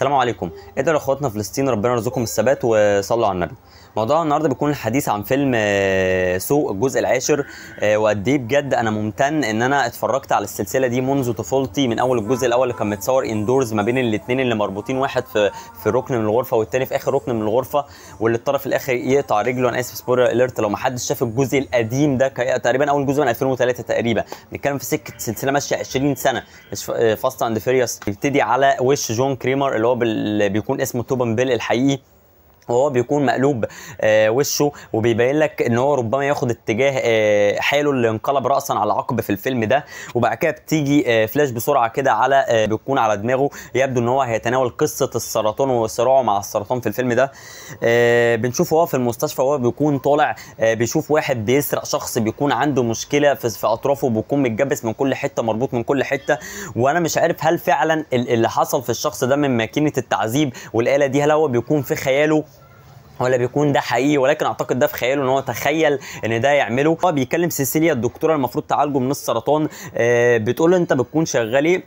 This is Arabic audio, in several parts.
السلام عليكم ادعوا لاخواتنا فلسطين ربنا يرزقكم الثبات وصلوا على النبي موضوع النهارده بيكون الحديث عن فيلم آه، سوء الجزء العاشر آه، وقد ايه بجد انا ممتن ان انا اتفرجت على السلسله دي منذ طفولتي من اول الجزء الاول اللي كان متصور اندورز ما بين الاثنين اللي مربوطين واحد في في ركن من الغرفه والتاني في اخر ركن من الغرفه واللي الطرف الاخر يقطع رجله انا اسف سبويلر اليرت لو ما حدش شاف الجزء القديم ده تقريبا اول جزء من 2003 تقريبا بنتكلم في سكه سلسله ماشيه 20 سنه مش فاست اند فيريوس بيبتدي على وش جون كريمر اللي هو هو اللي بيكون اسمه توبن بيل الحقيقي وهو بيكون مقلوب آه وشه وبيبين لك ان هو ربما ياخد اتجاه آه حاله اللي انقلب راسا على عقب في الفيلم ده وبعد كده بتيجي آه فلاش بسرعه كده على آه بتكون على دماغه يبدو ان هو هيتناول قصه السرطان وصراعه مع السرطان في الفيلم ده آه بنشوفه هو في المستشفى وهو بيكون طالع آه بيشوف واحد بيسرق شخص بيكون عنده مشكله في, في اطرافه بيكون متجبس من كل حته مربوط من كل حته وانا مش عارف هل فعلا اللي حصل في الشخص ده من ماكينه التعذيب والاله دي هل هو بيكون في خياله ولا بيكون ده حقيقي ولكن اعتقد ده في خياله ان هو تخيل ان ده يعمله هو بيكلم سيسيليا الدكتوره المفروض تعالجه من السرطان آه، بتقول له انت بتكون شغال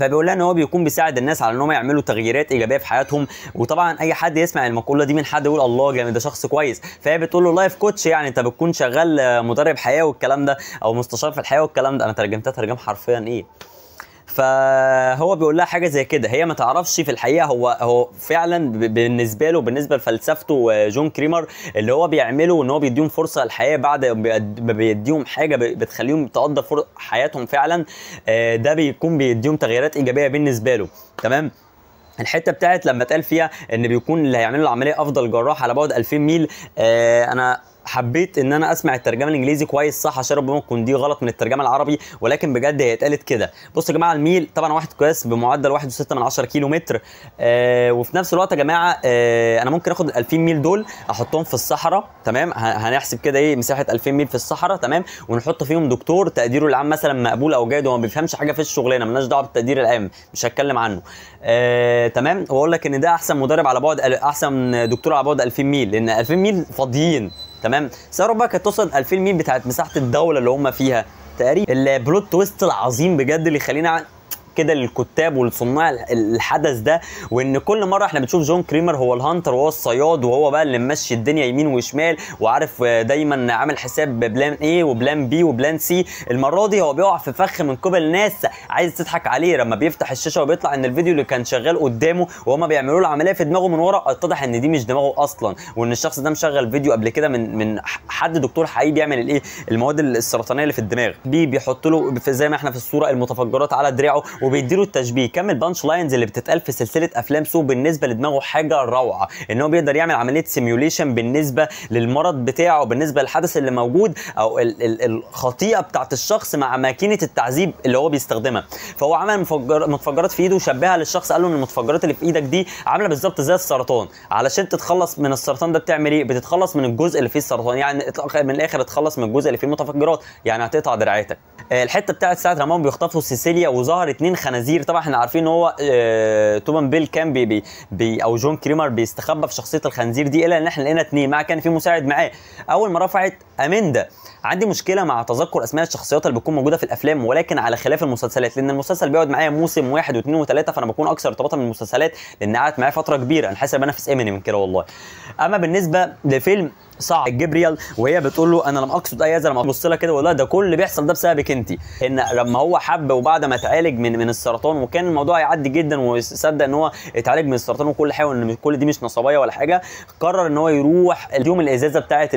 فبيقول لها ان هو بيكون بيساعد الناس على ان هم يعملوا تغييرات ايجابيه في حياتهم وطبعا اي حد يسمع المقوله دي من حد يقول الله جامد ده شخص كويس فهي بتقول له لايف كوتش يعني انت بتكون شغال آه، مدرب حياه والكلام ده او مستشار في الحياه والكلام ده انا ترجمتها ترجمه حرفيا ايه فهو بيقول لها حاجه زي كده هي ما تعرفش في الحقيقه هو هو فعلا بالنسبه له بالنسبه لفلسفته جون كريمر اللي هو بيعمله ان هو بيديهم فرصه الحياه بعد ما بيديهم حاجه بتخليهم تقضى حياتهم فعلا آه، ده بيكون بيديهم تغييرات ايجابيه بالنسبه له تمام الحته بتاعت لما اتقال فيها ان بيكون اللي هيعملوا العمليه افضل جراح على بعد 2000 ميل آه، انا حبيت ان انا اسمع الترجمه الانجليزي كويس صح عشان ربما تكون دي غلط من الترجمه العربي ولكن بجد هي اتقالت كده بصوا يا جماعه الميل طبعا واحد كويس بمعدل 1.6 كيلو متر آه وفي نفس الوقت يا جماعه آه انا ممكن اخد ال 2000 ميل دول احطهم في الصحراء تمام هنحسب كده ايه مساحه 2000 ميل في الصحراء تمام ونحط فيهم دكتور تقديره العام مثلا مقبول او جيد هو ما بيفهمش حاجه في الشغلانه مالناش دعوه بالتقدير العام مش هتكلم عنه آه تمام واقول لك ان ده احسن مدرب على بعد احسن دكتور على بعد 2000 ميل لان 2000 ميل فاضيين تمام سعره بقى كانت توصل 2000 ميل بتاعت مساحه الدوله اللي هم فيها تقريبا البلوت تويست العظيم بجد اللي يخلينا كده للكتاب ولصناع الحدث ده وان كل مره احنا بنشوف جون كريمر هو الهانتر وهو الصياد وهو بقى اللي ممشي الدنيا يمين وشمال وعارف دايما عامل حساب بلان ايه وبلان بي وبلان سي المره دي هو بيقع في فخ من قبل ناس عايز تضحك عليه لما بيفتح الشاشه وبيطلع ان الفيديو اللي كان شغال قدامه وهما بيعملوا له عمليه في دماغه من ورا اتضح ان دي مش دماغه اصلا وان الشخص ده مشغل فيديو قبل كده من من حد دكتور حقيقي بيعمل الايه المواد السرطانيه اللي في الدماغ بي بيحط له زي ما احنا في الصوره المتفجرات على دراعه وبيديله التشبيه كم البانش لاينز اللي بتتقال في سلسله افلام سو بالنسبه لدماغه حاجه روعه ان هو بيقدر يعمل عمليه سيميوليشن بالنسبه للمرض بتاعه بالنسبه للحدث اللي موجود او ال ال الخطيئه بتاعت الشخص مع ماكينه التعذيب اللي هو بيستخدمها فهو عمل مفجر متفجرات في ايده وشبهها للشخص قال له ان المتفجرات اللي في ايدك دي عامله بالظبط زي السرطان علشان تتخلص من السرطان ده بتعمل ايه بتتخلص من الجزء اللي فيه السرطان يعني من الاخر اتخلص من الجزء اللي فيه المتفجرات يعني هتقطع دراعاتك آه، الحته بتاعت ساعه رمضان بيخطفوا سيسيليا وظهر اتنين مجنين خنازير طبعا احنا عارفين ان هو اه تومان بيل كان بي بي, بي او جون كريمر بيستخبى في شخصيه الخنزير دي الا ان احنا لقينا اثنين مع كان في مساعد معاه اول ما رفعت اميندا عندي مشكله مع تذكر اسماء الشخصيات اللي بتكون موجوده في الافلام ولكن على خلاف المسلسلات لان المسلسل بيقعد معايا موسم واحد واثنين وثلاثه فانا بكون اكثر ارتباطا من المسلسلات لان قعدت معايا فتره كبيره انا حاسس ان انا من كده والله اما بالنسبه لفيلم صعب جبريل وهي بتقول له انا لم اقصد اي اذى لما ابص لها كده والله ده كل اللي بيحصل ده بسببك انت ان لما هو حب وبعد ما اتعالج من من السرطان وكان الموضوع يعدي جدا وصدق ان هو اتعالج من السرطان وكل حاجه وان كل دي مش نصابيه ولا حاجه قرر ان هو يروح اليوم الازازه بتاعه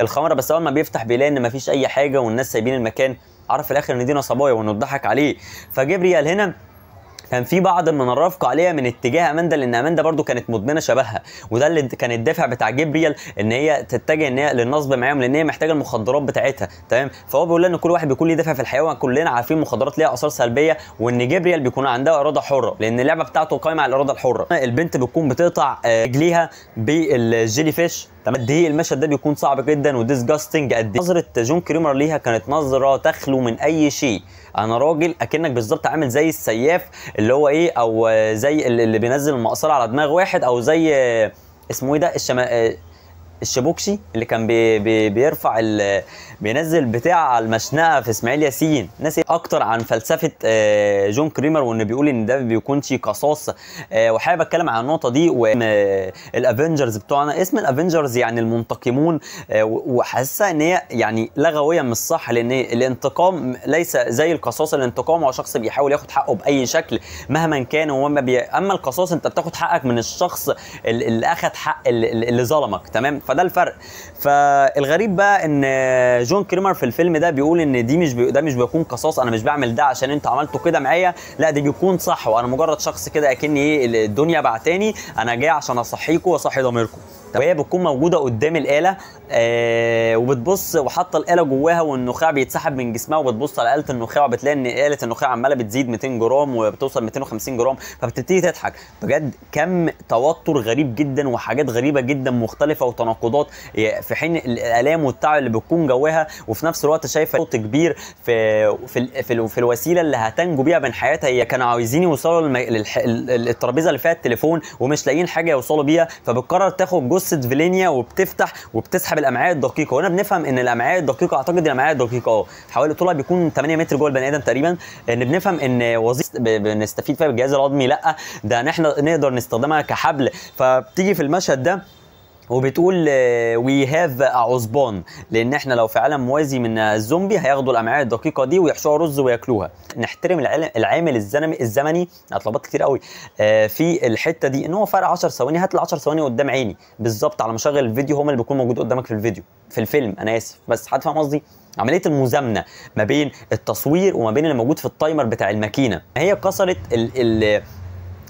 الخمره بس اول ما بيفتح بيلاقي ان مفيش اي حاجه والناس سايبين المكان عرف في الاخر ان دي نصبايا وانه اتضحك عليه فجبريال هنا كان في بعض من الرفق عليها من اتجاه اماندا لان اماندا برضو كانت مدمنه شبهها وده اللي كان الدافع بتاع جبريل ان هي تتجه ان هي للنصب معاهم لان هي محتاجه المخدرات بتاعتها تمام فهو بيقول لها ان كل واحد بيكون ليه دافع في الحياه وكلنا عارفين المخدرات ليها اثار سلبيه وان جبريل بيكون عندها اراده حره لان اللعبه بتاعته قايمه على الاراده الحره البنت بتكون بتقطع آه، رجليها بالجيلي فيش تمام قد ايه المشهد ده بيكون صعب جدا وديسجاستنج قد ايه نظره جون كريمر ليها كانت نظره تخلو من اي شيء انا راجل اكنك بالظبط عامل زي السياف اللي هو ايه او زي اللي بينزل المقصره على دماغ واحد او زي آه، اسمه ايه ده الشما آه، الشبوكشي اللي كان بي بي بيرفع بينزل بتاع على المشنقه في اسماعيل ياسين ناس اكتر عن فلسفه آه، جون كريمر وانه بيقول ان ده ما بيكونش قصاص آه، وحابب اتكلم عن النقطه دي والافنجرز بتوعنا اسم الافنجرز يعني المنتقمون آه، وحاسسها ان هي يعني لغويا مش صح لان الانتقام ليس زي القصاص الانتقام هو شخص بيحاول ياخد حقه باي شكل مهما كان هو بي... اما القصاص انت بتاخد حقك من الشخص اللي اخد حق اللي ظلمك تمام ف فده الفرق فالغريب بقى ان جون كريمر في الفيلم ده بيقول ان دي مش بي... ده مش بيكون قصاص انا مش بعمل ده عشان انتوا عملتوا كده معايا لا ده بيكون صح وانا مجرد شخص كده اكني ايه الدنيا بعتاني انا جاي عشان اصحيكوا واصحي ضميركم وهي بتكون موجوده قدام الاله آه وبتبص وحاطه الاله جواها والنخاع بيتسحب من جسمها وبتبص على اله النخاع وبتلاقي ان اله النخاع عماله بتزيد 200 جرام وبتوصل 250 جرام فبتبتدي تضحك بجد كم توتر غريب جدا وحاجات غريبه جدا مختلفه وتناقضات في حين الالام والتعب اللي بتكون جواها وفي نفس الوقت شايفه صوت كبير في في, في, في الوسيله اللي هتنجو بيها من حياتها هي كانوا عايزين يوصلوا للترابيزه اللي فيها التليفون ومش لاقيين حاجه يوصلوا بيها فبتقرر تاخد جزء نص فيلينيا وبتفتح وبتسحب الامعاء الدقيقه وهنا بنفهم ان الامعاء الدقيقه اعتقد الامعاء الدقيقه اه حوالي طولها بيكون 8 متر جوه البني ادم تقريبا ان بنفهم ان وظيفه بنستفيد فيها بالجهاز الهضمي لا ده احنا نقدر نستخدمها كحبل فبتيجي في المشهد ده وبتقول وي هاف عصبان لان احنا لو في عالم موازي من الزومبي هياخدوا الامعاء الدقيقه دي ويحشوا رز وياكلوها نحترم العامل الزمني الزمني اطلبات كتير قوي آه، في الحته دي ان هو فرق 10 ثواني هات ال 10 ثواني قدام عيني بالظبط على ما اشغل الفيديو هم اللي بيكون موجود قدامك في الفيديو في الفيلم انا اسف بس حد فاهم قصدي عمليه المزامنه ما بين التصوير وما بين اللي موجود في التايمر بتاع الماكينه هي كسرت ال ال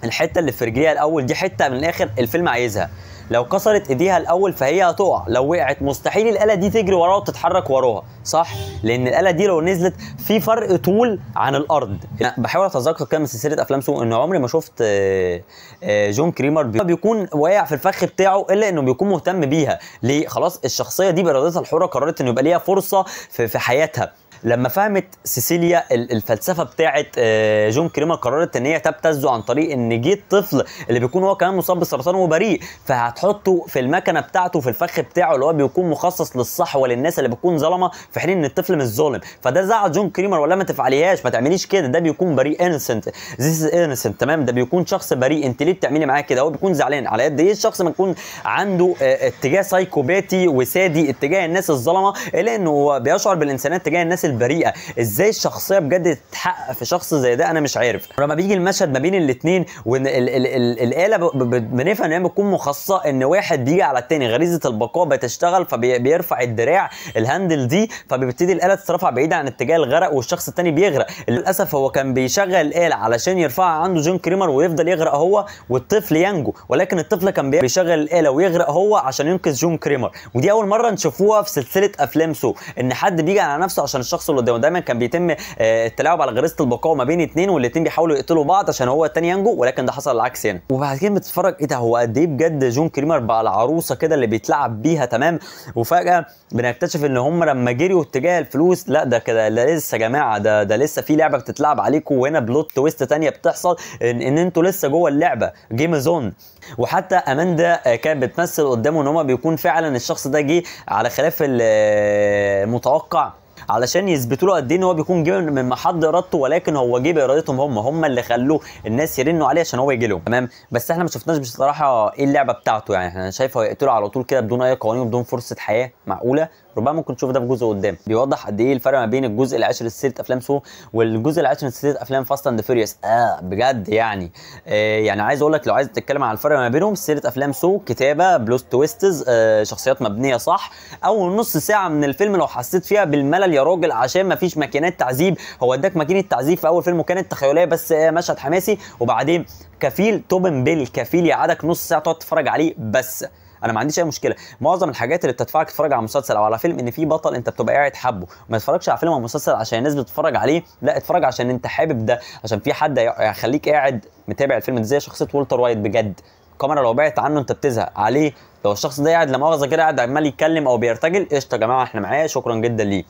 الحته اللي في رجليها الاول دي حته من الاخر الفيلم عايزها لو كسرت ايديها الاول فهي هتقع لو وقعت مستحيل الاله دي تجري وراها وتتحرك وراها صح لان الاله دي لو نزلت في فرق طول عن الارض أنا بحاول اتذكر كده من سلسله افلام سوء ان عمري ما شفت آه، آه، جون كريمر بيكون واقع في الفخ بتاعه الا انه بيكون مهتم بيها ليه خلاص الشخصيه دي بارادتها الحره قررت انه يبقى ليها فرصه في حياتها لما فهمت سيسيليا الفلسفه بتاعه آه، جون كريمر قررت ان هي تبتزه عن طريق ان جه الطفل اللي بيكون هو كمان مصاب بالسرطان وبريء فهتحطه في المكنه بتاعته في الفخ بتاعه اللي هو بيكون مخصص للصحوه للناس اللي بتكون ظلمه في حين ان الطفل مش ظالم فده زعل جون كريمر ولا ما تفعليهاش ما تعمليش كده ده بيكون بريء انسنت ذيس انسنت تمام ده بيكون شخص بريء انت ليه بتعملي معاه كده هو بيكون زعلان على قد ايه الشخص ما يكون عنده آه، اتجاه سايكوباتي وسادي اتجاه الناس الظلمه الا انه بيشعر بالانسانيه اتجاه الناس البريئه ازاي الشخصيه بجد تتحقق في شخص زي ده انا مش عارف لما بيجي المشهد ما بين الاثنين الاله بنفهم ان هي بتكون مخصصه ان واحد بيجي على الثاني غريزه البقاء بتشتغل فبيرفع الدراع الهاندل دي فبيبتدي الاله تترفع بعيد عن اتجاه الغرق والشخص الثاني بيغرق للاسف هو كان بيشغل الاله علشان يرفعها عنده جون كريمر ويفضل يغرق هو والطفل ينجو ولكن الطفل كان بيشغل الاله ويغرق هو عشان ينقذ جون كريمر ودي اول مره نشوفوها في سلسله افلام سو ان حد بيجي على نفسه عشان الشخص الشخص اللي قدامه دايما كان بيتم آه، التلاعب على غريزه البقاء ما بين اثنين والاثنين بيحاولوا يقتلوا بعض عشان هو الثاني ينجو ولكن ده حصل العكس هنا وبعد كده بتتفرج ايه ده هو قد ايه بجد جون كريمر بقى العروسه كده اللي بيتلعب بيها تمام وفجاه بنكتشف ان هم لما جريوا اتجاه الفلوس لا ده كده لسه يا جماعه ده ده لسه في لعبه بتتلعب عليكم وهنا بلوت تويست ثانيه بتحصل ان, إن انتوا لسه جوه اللعبه جيم زون وحتى اماندا آه، كانت بتمثل قدامه ان هو بيكون فعلا الشخص ده جه على خلاف آه، المتوقع علشان يثبتوا له قد ايه ان هو بيكون جه من محض ارادته ولكن هو جه بارادتهم هم هم اللي خلوه الناس يرنوا عليه عشان هو يجي لهم تمام بس احنا ما شفناش بصراحه ايه اللعبه بتاعته يعني احنا شايفه هيقتله على طول كده بدون اي قوانين وبدون فرصه حياه معقوله ربما ممكن تشوف ده في جزء قدام بيوضح قد ايه الفرق ما بين الجزء العاشر لسلسله افلام سو والجزء العاشر لسلسله افلام فاست اند فيوريوس اه بجد يعني آه يعني عايز اقول لك لو عايز تتكلم عن الفرق ما بينهم سلسله افلام سو كتابه بلوس تويستز آه شخصيات مبنيه صح اول نص ساعه من الفيلم لو حسيت فيها بالملل يا راجل عشان ما فيش ماكينات تعذيب هو اداك ماكينه تعذيب في اول فيلم وكانت تخيليه بس آه مشهد حماسي وبعدين كفيل توبن بيل كفيل يعادك نص ساعه تقعد تتفرج عليه بس انا ما عنديش اي مشكله معظم الحاجات اللي بتدفعك تتفرج على مسلسل او على فيلم ان في بطل انت بتبقى قاعد حبه ما تتفرجش على فيلم او مسلسل عشان الناس بتتفرج عليه لا اتفرج عشان انت حابب ده عشان في حد هيخليك قاعد متابع الفيلم ده زي شخصيه والتر وايت بجد الكاميرا لو بعت عنه انت بتزهق عليه لو الشخص ده قاعد لمؤاخذه كده قاعد عمال يتكلم او بيرتجل قشطه يا جماعه احنا معاه شكرا جدا ليه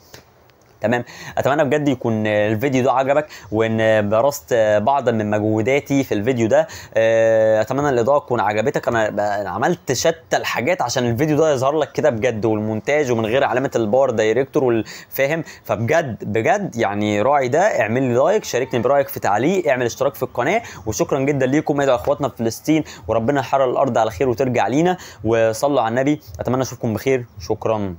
تمام اتمنى بجد يكون الفيديو ده عجبك وان درست بعض من مجهوداتي في الفيديو ده آه، اتمنى الاضاءه تكون عجبتك انا عملت شتى الحاجات عشان الفيديو ده يظهر لك كده بجد والمونتاج ومن غير علامه الباور دايركتور والفاهم فبجد بجد يعني راعي ده اعمل لي لايك شاركني برايك في تعليق اعمل اشتراك في القناه وشكرا جدا ليكم ادعوا اخواتنا في فلسطين وربنا يحرر الارض على خير وترجع لينا وصلوا على النبي اتمنى اشوفكم بخير شكرا